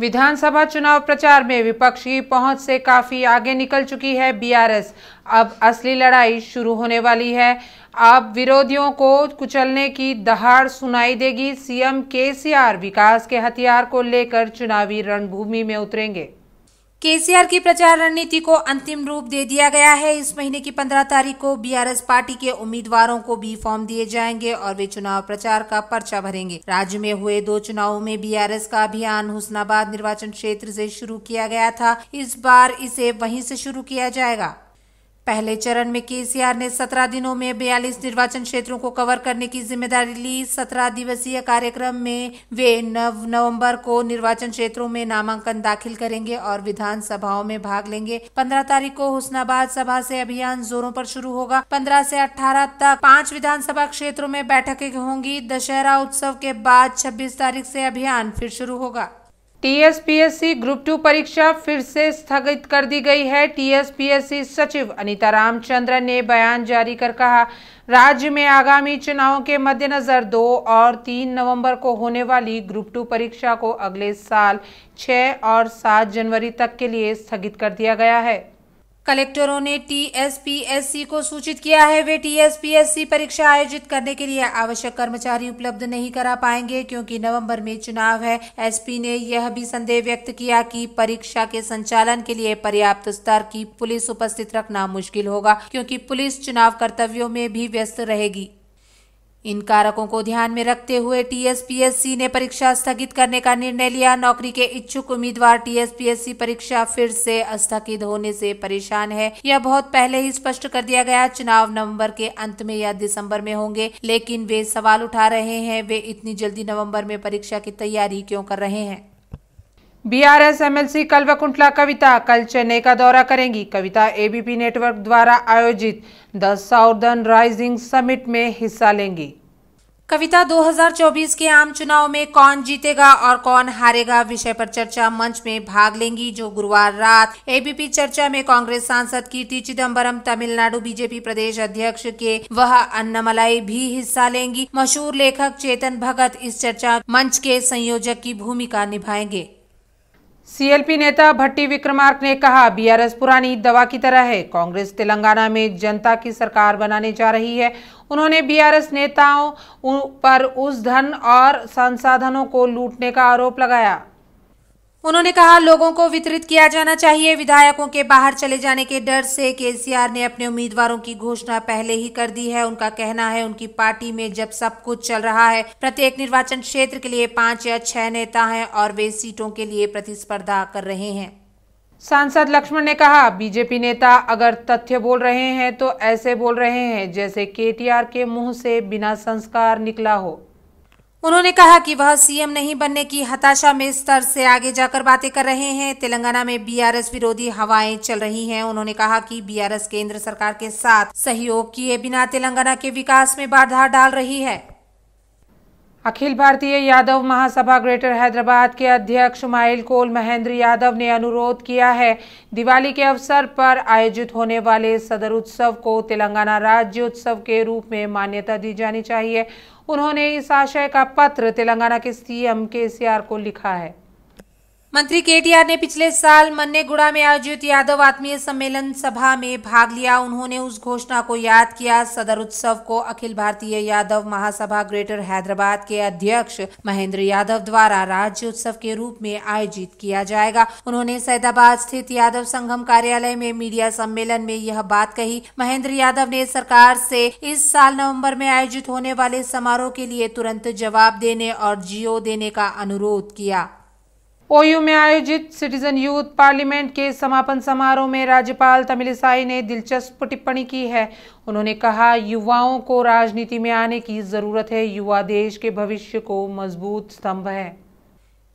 विधानसभा चुनाव प्रचार में विपक्ष की पहुंच से काफी आगे निकल चुकी है बीआरएस अब असली लड़ाई शुरू होने वाली है अब विरोधियों को कुचलने की दहाड़ सुनाई देगी सीएम केसीआर विकास के हथियार को लेकर चुनावी रणभूमि में उतरेंगे केसीआर की प्रचार रणनीति को अंतिम रूप दे दिया गया है इस महीने की पंद्रह तारीख को बीआरएस पार्टी के उम्मीदवारों को बी फॉर्म दिए जाएंगे और वे चुनाव प्रचार का पर्चा भरेंगे राज्य में हुए दो चुनावों में बीआरएस का अभियान हुसनाबाद निर्वाचन क्षेत्र से शुरू किया गया था इस बार इसे वहीं से शुरू किया जाएगा पहले चरण में केसीआर ने 17 दिनों में 42 निर्वाचन क्षेत्रों को कवर करने की जिम्मेदारी ली 17 दिवसीय कार्यक्रम में वे 9 नवंबर को निर्वाचन क्षेत्रों में नामांकन दाखिल करेंगे और विधान सभाओं में भाग लेंगे 15 तारीख को हुसनाबाद सभा से अभियान जोरों पर शुरू होगा 15 से 18 तक पांच विधानसभा क्षेत्रों में बैठकें होंगी दशहरा उत्सव के बाद छब्बीस तारीख से अभियान फिर शुरू होगा टीएसपीएससी ग्रुप टू परीक्षा फिर से स्थगित कर दी गई है टीएसपीएससी सचिव अनिता रामचंद्रन ने बयान जारी कर कहा राज्य में आगामी चुनावों के मद्देनजर दो और तीन नवंबर को होने वाली ग्रुप टू परीक्षा को अगले साल छह और सात जनवरी तक के लिए स्थगित कर दिया गया है कलेक्टरों ने टीएसपीएससी को सूचित किया है वे टीएसपीएससी परीक्षा आयोजित करने के लिए आवश्यक कर्मचारी उपलब्ध नहीं करा पाएंगे क्योंकि नवंबर में चुनाव है एसपी ने यह भी संदेह व्यक्त किया कि परीक्षा के संचालन के लिए पर्याप्त स्तर की पुलिस उपस्थित रखना मुश्किल होगा क्योंकि पुलिस चुनाव कर्तव्यों में भी व्यस्त रहेगी इन कारकों को ध्यान में रखते हुए टीएसपीएससी ने परीक्षा स्थगित करने का निर्णय लिया नौकरी के इच्छुक उम्मीदवार टीएसपीएससी परीक्षा फिर से स्थगित होने से परेशान है यह बहुत पहले ही स्पष्ट कर दिया गया चुनाव नवंबर के अंत में या दिसंबर में होंगे लेकिन वे सवाल उठा रहे हैं वे इतनी जल्दी नवम्बर में परीक्षा की तैयारी क्यों कर रहे हैं B R S M L C Kuntla Kavitha कल चेन्नई का दौरा करेंगी कविता एबीपी नेटवर्क द्वारा आयोजित द साउदर्न राइजिंग समिट में हिस्सा लेंगी कविता 2024 के आम चुनाव में कौन जीतेगा और कौन हारेगा विषय पर चर्चा मंच में भाग लेंगी जो गुरुवार रात एबीपी चर्चा में कांग्रेस सांसद कीर्ति चिदम्बरम तमिलनाडु बीजेपी प्रदेश अध्यक्ष के वह अन्नमलाई भी हिस्सा लेंगी मशहूर लेखक चेतन भगत इस चर्चा मंच के संयोजक की भूमिका निभाएंगे सीएलपी नेता भट्टी विक्रमार्क ने कहा बीआरएस पुरानी दवा की तरह है कांग्रेस तेलंगाना में जनता की सरकार बनाने जा रही है उन्होंने बीआरएस नेताओं पर उस धन और संसाधनों को लूटने का आरोप लगाया उन्होंने कहा लोगों को वितरित किया जाना चाहिए विधायकों के बाहर चले जाने के डर से केसीआर ने अपने उम्मीदवारों की घोषणा पहले ही कर दी है उनका कहना है उनकी पार्टी में जब सब कुछ चल रहा है प्रत्येक निर्वाचन क्षेत्र के लिए पांच या छह नेता हैं और वे सीटों के लिए प्रतिस्पर्धा कर रहे हैं सांसद लक्ष्मण ने कहा बीजेपी नेता अगर तथ्य बोल रहे हैं तो ऐसे बोल रहे हैं जैसे केटीआर के मुंह से बिना संस्कार निकला हो उन्होंने कहा कि वह सीएम नहीं बनने की हताशा में स्तर से आगे जाकर बातें कर रहे हैं तेलंगाना में बीआरएस विरोधी हवाएं चल रही हैं उन्होंने कहा कि बीआरएस केंद्र सरकार के साथ सहयोग किए बिना तेलंगाना के विकास में बाधा डाल रही है अखिल भारतीय यादव महासभा ग्रेटर हैदराबाद के अध्यक्ष माइल कोल महेंद्र यादव ने अनुरोध किया है दिवाली के अवसर पर आयोजित होने वाले सदर उत्सव को तेलंगाना राज्य उत्सव के रूप में मान्यता दी जानी चाहिए उन्होंने इस आशय का पत्र तेलंगाना के सीएम के को लिखा है मंत्री केटीआर ने पिछले साल मन्नेगुड़ा में आयोजित यादव आत्मीय सम्मेलन सभा में भाग लिया उन्होंने उस घोषणा को याद किया सदर उत्सव को अखिल भारतीय यादव महासभा ग्रेटर हैदराबाद के अध्यक्ष महेंद्र यादव द्वारा राज्य उत्सव के रूप में आयोजित किया जाएगा उन्होंने सैदाबाद स्थित यादव संगम कार्यालय में मीडिया सम्मेलन में यह बात कही महेंद्र यादव ने सरकार से इस साल नवम्बर में आयोजित होने वाले समारोह के लिए तुरंत जवाब देने और जियो देने का अनुरोध किया ओयू में आयोजित सिटीजन यूथ पार्लियामेंट के समापन समारोह में राज्यपाल तमिलिसाई ने दिलचस्प टिप्पणी की है उन्होंने कहा युवाओं को राजनीति में आने की जरूरत है युवा देश के भविष्य को मजबूत स्तंभ है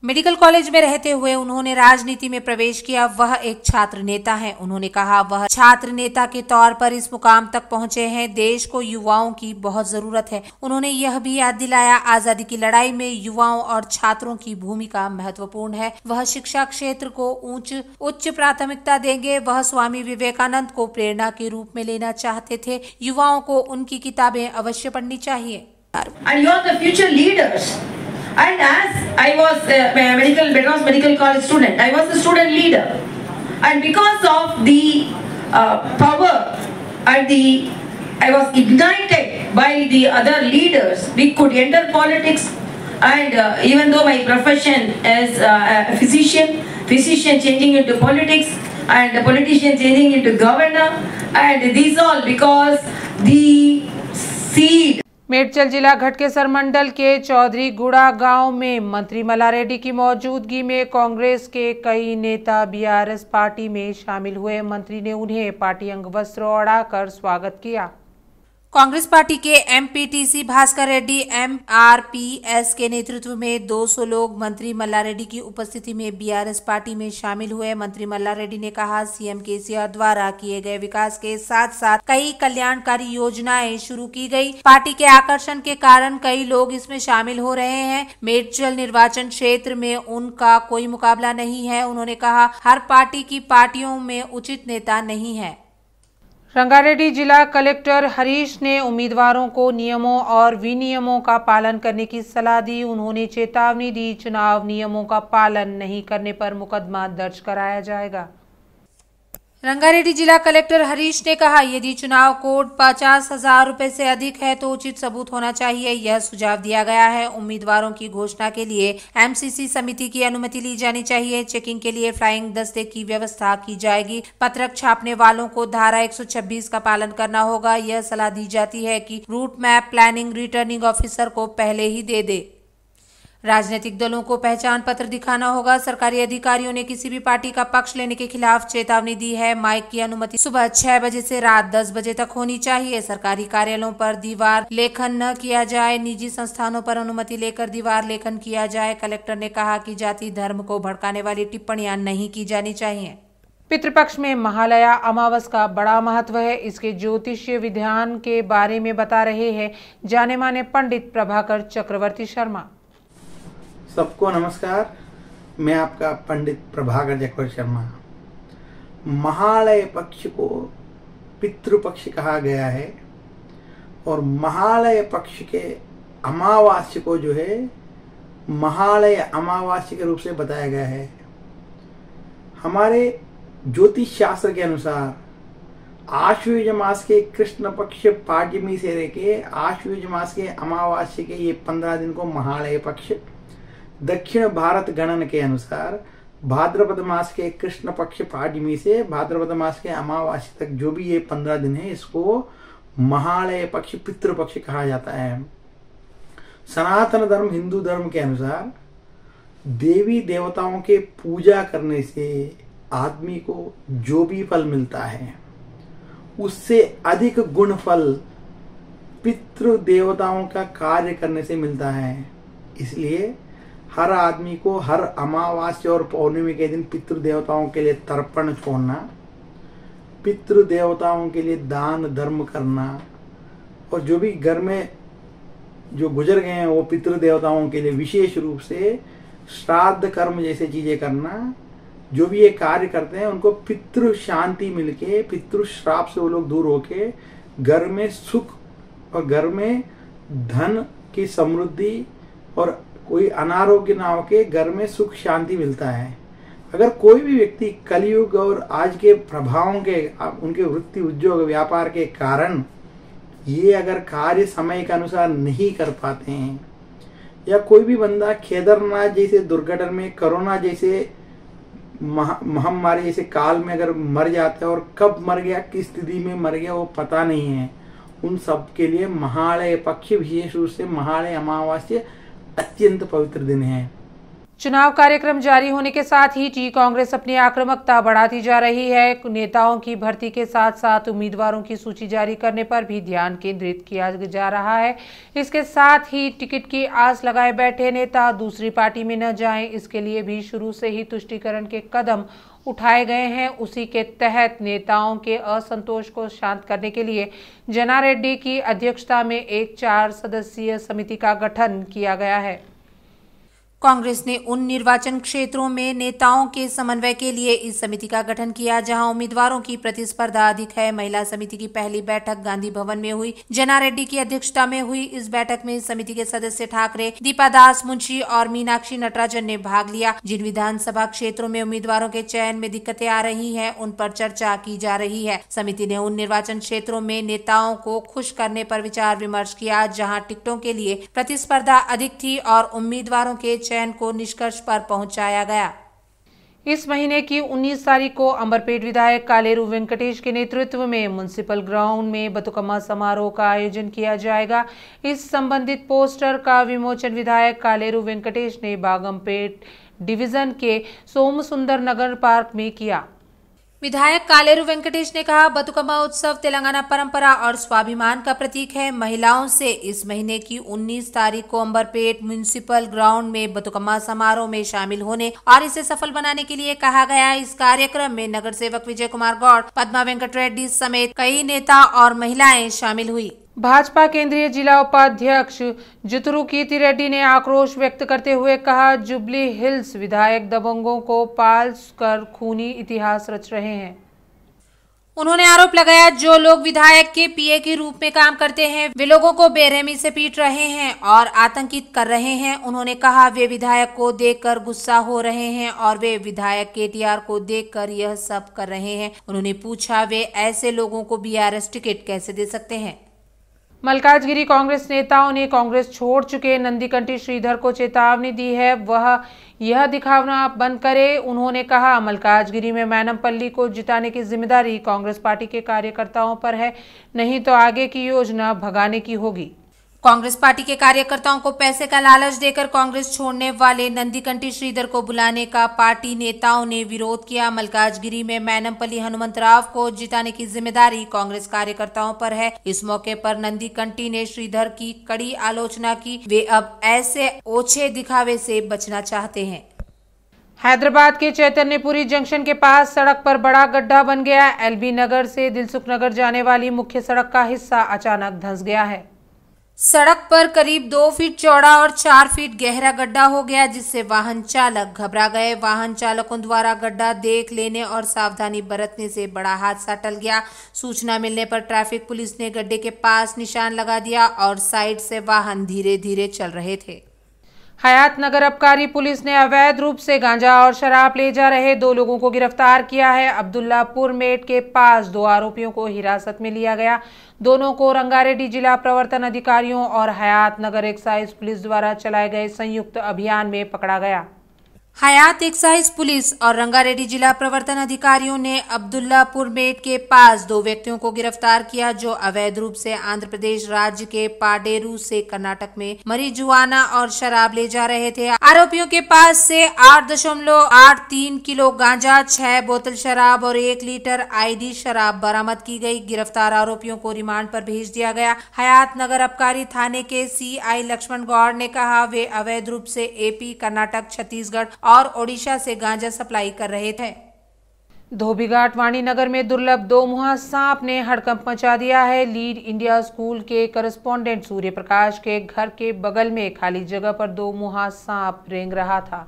मेडिकल कॉलेज में रहते हुए उन्होंने राजनीति में प्रवेश किया वह एक छात्र नेता हैं उन्होंने कहा वह छात्र नेता के तौर पर इस मुकाम तक पहुंचे हैं देश को युवाओं की बहुत जरूरत है उन्होंने यह भी याद दिलाया आजादी की लड़ाई में युवाओं और छात्रों की भूमिका महत्वपूर्ण है वह शिक्षा क्षेत्र को उच्च उच्च प्राथमिकता देंगे वह स्वामी विवेकानंद को प्रेरणा के रूप में लेना चाहते थे युवाओं को उनकी किताबें अवश्य पढ़नी चाहिए And you are the future leaders. And as I was a medical, Bedros Medical College student, I was a student leader. And because of the uh, power and the, I was ignited by the other leaders, we could enter politics. And uh, even though my profession is uh, a physician, physician changing into politics, and the politician changing into governor, and these all because the seed Medchal जिला घटकेसर मंडल के चौधरी गुड़ा गांव में मंत्री मला रेड्डी की मौजूदगी में कांग्रेस के कई नेता बीआरएस पार्टी में शामिल हुए मंत्री ने उन्हें पार्टी अंग वस्त्र ओढ़ाकर स्वागत किया कांग्रेस पार्टी के एमपीटीसी भास्कर रेड्डी एमआरपीएस के नेतृत्व में 200 लोग मंत्री मल्ला रेड्डी की उपस्थिति में बीआरएस पार्टी में शामिल हुए मंत्री मल्ला रेड्डी ने कहा सीएम केसीआर द्वारा किए गए विकास के साथ साथ कई कल्याणकारी योजनाएं शुरू की गई पार्टी के आकर्षण के कारण कई लोग इसमें शामिल हो रहे हैं मेडचल निर्वाचन क्षेत्र में उनका कोई मुकाबला नहीं है उन्होंने कहा हर पार्टी की पार्टियों में उचित नेता नहीं है रंगारेड्डी जिला कलेक्टर हरीश ने उम्मीदवारों को नियमों और विनियमों का पालन करने की सलाह दी उन्होंने चेतावनी दी चुनाव नियमों का पालन नहीं करने पर मुकदमा दर्ज कराया जाएगा रंगारेड्डी जिला कलेक्टर हरीश ने कहा यदि चुनाव कोड पचास हजार रूपए से अधिक है तो उचित सबूत होना चाहिए यह सुझाव दिया गया है उम्मीदवारों की घोषणा के लिए एमसीसी समिति की अनुमति ली जानी चाहिए चेकिंग के लिए फ्लाइंग दस्ते की व्यवस्था की जाएगी पत्रक छापने वालों को धारा 126 का पालन करना होगा यह सलाह दी जाती है की route map planning returning officer को पहले ही दे दे राजनीतिक दलों को पहचान पत्र दिखाना होगा सरकारी अधिकारियों ने किसी भी पार्टी का पक्ष लेने के खिलाफ चेतावनी दी है माइक की अनुमति सुबह छह बजे से रात दस बजे तक होनी चाहिए सरकारी कार्यालयों पर दीवार लेखन न किया जाए निजी संस्थानों पर अनुमति लेकर दीवार लेखन किया जाए कलेक्टर ने कहा कि जाति धर्म को भड़काने वाली टिप्पणियां नहीं की जानी चाहिए पितृपक्ष में महालया अमावस का बड़ा महत्व है इसके ज्योतिषीय विधान के बारे में बता रहे हैं जाने माने पंडित प्रभाकर चक्रवर्ती शर्मा सबको नमस्कार मैं आपका पंडित प्रभाकर जयकोर शर्मा महालय पक्ष को पितृपक्ष कहा गया है और महालय पक्ष के अमावास्य को जो है महालय अमावास्य के रूप से बताया गया है हमारे ज्योतिष शास्त्र के अनुसार आश्वयुज मास के कृष्ण पक्ष पांचमी से लेके आश्वयुज मास के अमावास्य के ये पंद्रह दिन को महालय पक्ष दक्षिण भारत गणन के अनुसार भाद्रपद मास के कृष्ण पक्ष पाडमी से भाद्रपद मास के अमावासी तक जो भी ये पंद्रह दिन है इसको महालय पक्ष पितृपक्ष कहा जाता है सनातन धर्म हिंदू धर्म के अनुसार देवी देवताओं के पूजा करने से आदमी को जो भी फल मिलता है उससे अधिक गुण फल पितृ देवताओं का कार्य करने से मिलता है इसलिए हर आदमी को हर अमावास्य और पौर्णिमा के दिन पितृ देवताओं के लिए तर्पण छोड़ना पितृ देवताओं के लिए दान धर्म करना और जो भी घर में जो गुजर गए हैं वो पितृ देवताओं के लिए विशेष रूप से श्राद्ध कर्म जैसे चीजें करना जो भी ये कार्य करते हैं उनको पितृ शांति मिलके पितृ श्राप से वो लोग दूर होके घर में सुख और घर में धन की समृद्धि और कोई अनारोग्य ना होके घर में सुख शांति मिलता है अगर कोई भी व्यक्ति कलयुग और आज के प्रभावों के उनके वृत्ति उद्योग व्यापार के कारण ये अगर कार्य समय के अनुसार नहीं कर पाते हैं या कोई भी बंदा केदारनाथ जैसे दुर्घटना में कोरोना जैसे महामारी जैसे काल में अगर मर जाता है और कब मर गया किस स्थिति में मर गया वो पता नहीं है उन सब के लिए महालय पक्ष विशेष रूप से महालय अमावास्या अत्यंत पवित्र दिन है चुनाव कार्यक्रम जारी होने के साथ ही टी कांग्रेस अपनी आक्रामकता बढ़ाती जा रही है नेताओं की भर्ती के साथ साथ उम्मीदवारों की सूची जारी करने पर भी ध्यान केंद्रित किया जा रहा है इसके साथ ही टिकट की आस लगाए बैठे नेता दूसरी पार्टी में न जाएं इसके लिए भी शुरू से ही तुष्टिकरण के कदम उठाए गए हैं उसी के तहत नेताओं के असंतोष को शांत करने के लिए जना रेड्डी की अध्यक्षता में एक चार सदस्यीय समिति का गठन किया गया है कांग्रेस ने उन निर्वाचन क्षेत्रों में नेताओं के समन्वय के लिए इस समिति का गठन किया जहां उम्मीदवारों की प्रतिस्पर्धा अधिक है महिला समिति की पहली बैठक गांधी भवन में हुई जना रेड्डी की अध्यक्षता में हुई इस बैठक में समिति के सदस्य ठाकरे दीपा दास मुंशी और मीनाक्षी नटराजन ने भाग लिया जिन विधानसभा क्षेत्रों में उम्मीदवारों के चयन में दिक्कतें आ रही है उन पर चर्चा की जा रही है समिति ने उन निर्वाचन क्षेत्रों में नेताओं को खुश करने पर विचार विमर्श किया जहाँ टिकटों के लिए प्रतिस्पर्धा अधिक थी और उम्मीदवारों के चयन को निष्कर्ष पर पहुंचाया गया इस महीने की 19 तारीख को अमरपेट विधायक कालेरू वेंकटेश के नेतृत्व में म्यूनसिपल ग्राउंड में बतुकम्मा समारोह का आयोजन किया जाएगा इस संबंधित पोस्टर का विमोचन विधायक कालेरू वेंकटेश ने बागमपेट डिवीजन के सोम सुंदर नगर पार्क में किया विधायक कालेरु वेंकटेश ने कहा बतुकम्मा उत्सव तेलंगाना परंपरा और स्वाभिमान का प्रतीक है महिलाओं से इस महीने की 19 तारीख को अम्बरपेट म्यूनिसिपल ग्राउंड में बतुकम्मा समारोह में शामिल होने और इसे सफल बनाने के लिए कहा गया इस कार्यक्रम में नगर सेवक विजय कुमार गौड़ पदमा वेंकट रेड्डी समेत कई नेता और महिलाएं शामिल हुई भाजपा केंद्रीय जिला उपाध्यक्ष जितरू कीर्ति रेड्डी ने आक्रोश व्यक्त करते हुए कहा जुबली हिल्स विधायक दबंगों को पाल कर खूनी इतिहास रच रहे हैं उन्होंने आरोप लगाया जो लोग विधायक के पीए के रूप में काम करते हैं वे लोगों को बेरहमी से पीट रहे हैं और आतंकित कर रहे हैं उन्होंने कहा वे विधायक को देखकर गुस्सा हो रहे हैं और वे विधायक केटीआर को देखकर यह सब कर रहे हैं उन्होंने पूछा वे ऐसे लोगों को बी टिकट कैसे दे सकते हैं मल्काजगिरी कांग्रेस नेताओं ने कांग्रेस छोड़ चुके नंदीकंठी श्रीधर को चेतावनी दी है वह यह दिखावना बंद करे उन्होंने कहा मलकाजगिरी में मैनमपल्ली को जिताने की जिम्मेदारी कांग्रेस पार्टी के कार्यकर्ताओं पर है नहीं तो आगे की योजना भगाने की होगी कांग्रेस पार्टी के कार्यकर्ताओं को पैसे का लालच देकर कांग्रेस छोड़ने वाले नंदीकंठी श्रीधर को बुलाने का पार्टी नेताओं ने विरोध किया मलकाजगिरी में मैनमपली हनुमंतराव को जिताने की जिम्मेदारी कांग्रेस कार्यकर्ताओं पर है इस मौके पर नंदीकंठी ने श्रीधर की कड़ी आलोचना की वे अब ऐसे ओछे दिखावे से बचना चाहते हैं हैदराबाद के चैतन्यपुरी जंक्शन के पास सड़क पर बड़ा गड्ढा बन गया एलबी नगर से दिलसुख नगर जाने वाली मुख्य सड़क का हिस्सा अचानक धंस गया है सड़क पर करीब दो फीट चौड़ा और चार फीट गहरा गड्ढा हो गया जिससे वाहन चालक घबरा गए वाहन चालकों द्वारा गड्ढा देख लेने और सावधानी बरतने से बड़ा हादसा टल गया सूचना मिलने पर ट्रैफिक पुलिस ने गड्ढे के पास निशान लगा दिया और साइड से वाहन धीरे धीरे चल रहे थे हयात नगर अबकारी पुलिस ने अवैध रूप से गांजा और शराब ले जा रहे दो लोगों को गिरफ्तार किया है अब्दुल्लापुर मेट के पास दो आरोपियों को हिरासत में लिया गया दोनों को रंगारेड्डी जिला प्रवर्तन अधिकारियों और हयात नगर एक्साइज पुलिस द्वारा चलाए गए संयुक्त अभियान में पकड़ा गया हयात एक्साइज पुलिस और रंगारेड्डी जिला प्रवर्तन अधिकारियों ने अब्दुल्लापुर मेट के पास दो व्यक्तियों को गिरफ्तार किया जो अवैध रूप से आंध्र प्रदेश राज्य के पाडेरू से कर्नाटक में मरीजुआना और शराब ले जा रहे थे आरोपियों के पास से आठ दशमलव आठ तीन किलो गांजा छह बोतल शराब और एक लीटर आईडी शराब बरामद की गई गिरफ्तार आरोपियों को रिमांड पर भेज दिया गया हयात नगर अबकारी थाने के सी लक्ष्मण गौड़ ने कहा वे अवैध रूप से एपी कर्नाटक छत्तीसगढ़ और ओडिशा से गांजा सप्लाई कर रहे थे धोबीघाट वाणी नगर में दुर्लभ दो मुहा सांप ने हड़कंप मचा दिया है लीड इंडिया स्कूल के करस्पोंडेंट सूर्य प्रकाश के घर के बगल में खाली जगह पर दो मुहा सांप रेंग रहा था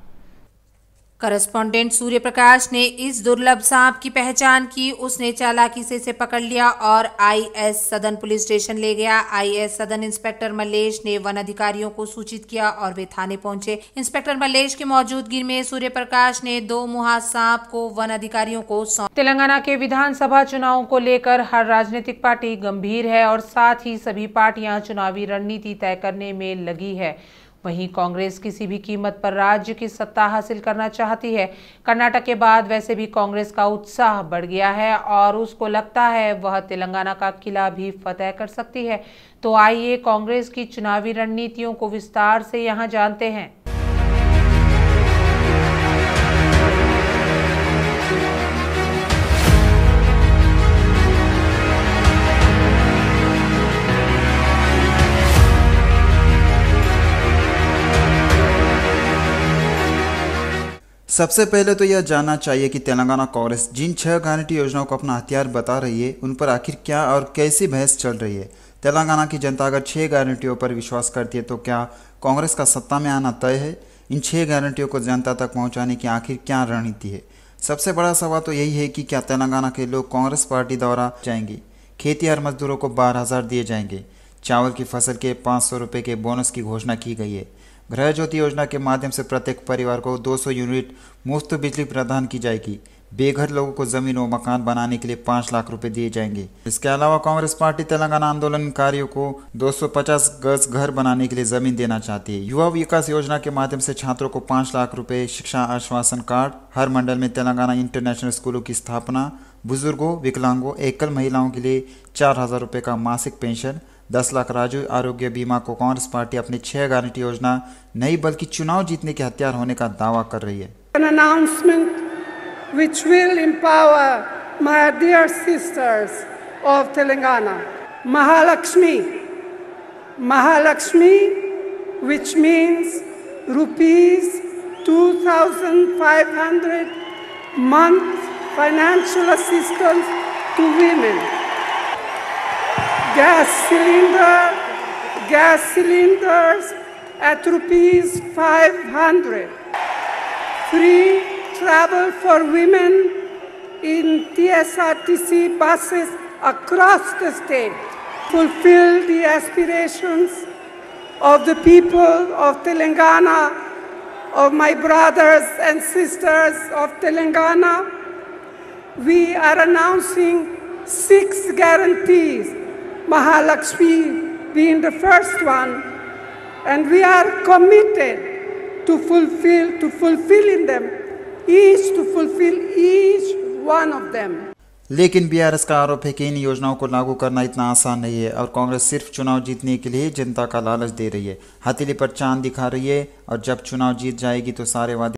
करस्पॉन्डेंट सूर्य प्रकाश ने इस दुर्लभ सांप की पहचान की उसने चालाकी से इसे पकड़ लिया और आईएस सदन पुलिस स्टेशन ले गया आईएस सदन इंस्पेक्टर मलेश ने वन अधिकारियों को सूचित किया और वे थाने पहुंचे इंस्पेक्टर मलेश की मौजूदगी में सूर्य प्रकाश ने दो मुहा सांप को वन अधिकारियों को सौंप तेलंगाना के विधानसभा चुनाव को लेकर हर राजनीतिक पार्टी गंभीर है और साथ ही सभी पार्टियां चुनावी रणनीति तय करने में लगी है वहीं कांग्रेस किसी भी कीमत पर राज्य की सत्ता हासिल करना चाहती है कर्नाटक के बाद वैसे भी कांग्रेस का उत्साह बढ़ गया है और उसको लगता है वह तेलंगाना का किला भी फतेह कर सकती है तो आइए कांग्रेस की चुनावी रणनीतियों को विस्तार से यहाँ जानते हैं सबसे पहले तो यह जानना चाहिए कि तेलंगाना कांग्रेस जिन छह गारंटी योजनाओं को अपना हथियार बता रही है उन पर आखिर क्या और कैसी बहस चल रही है तेलंगाना की जनता अगर छह गारंटियों पर विश्वास करती है तो क्या कांग्रेस का सत्ता में आना तय है इन छह गारंटियों को जनता तक पहुंचाने की आखिर क्या रणनीति है सबसे बड़ा सवाल तो यही है कि क्या तेलंगाना के लोग कांग्रेस पार्टी द्वारा जाएंगे खेती और मजदूरों को बारह हज़ार दिए जाएंगे चावल की फसल के पाँच सौ रुपये के बोनस की घोषणा की गई है गृह ज्योति योजना के माध्यम से प्रत्येक परिवार को 200 यूनिट मुफ्त बिजली प्रदान की जाएगी बेघर लोगों को जमीन और मकान बनाने के लिए पाँच लाख रुपए दिए जाएंगे इसके अलावा कांग्रेस पार्टी तेलंगाना आंदोलनकारियों को 250 गज घर बनाने के लिए जमीन देना चाहती है युवा विकास योजना के माध्यम से छात्रों को पाँच लाख रुपए शिक्षा आश्वासन कार्ड हर मंडल में तेलंगाना इंटरनेशनल स्कूलों की स्थापना बुजुर्गों विकलांगों एकल महिलाओं के लिए चार हजार का मासिक पेंशन दस लाख राज्य आरोग्य बीमा को कांग्रेस पार्टी अपनी छह गारंटी योजना नहीं बल्कि चुनाव जीतने के हथियार होने का दावा कर रही है An announcement which will empower my dear sisters of Telangana. Mahalakshmi. Mahalakshmi, which means rupees 2,500 month financial assistance to women. gas cylinder, gas cylinders at rupees 500. Free travel for women in TSRTC buses across the state. Fulfill the aspirations of the people of Telangana, of my brothers and sisters of Telangana. We are announcing six guarantees Mahalakshmi being the first one, and we are committed to fulfill, to fulfilling them, each to fulfill each one of them. लेकिन BRS का आरोप है कि इन योजनाओं को लागू करना इतना आसान नहीं है और कांग्रेस सिर्फ चुनाव जीतने के लिए जनता का लालच दे रही है हथेली पर चांद दिखा रही है और जब चुनाव जीत जाएगी तो सारे वादे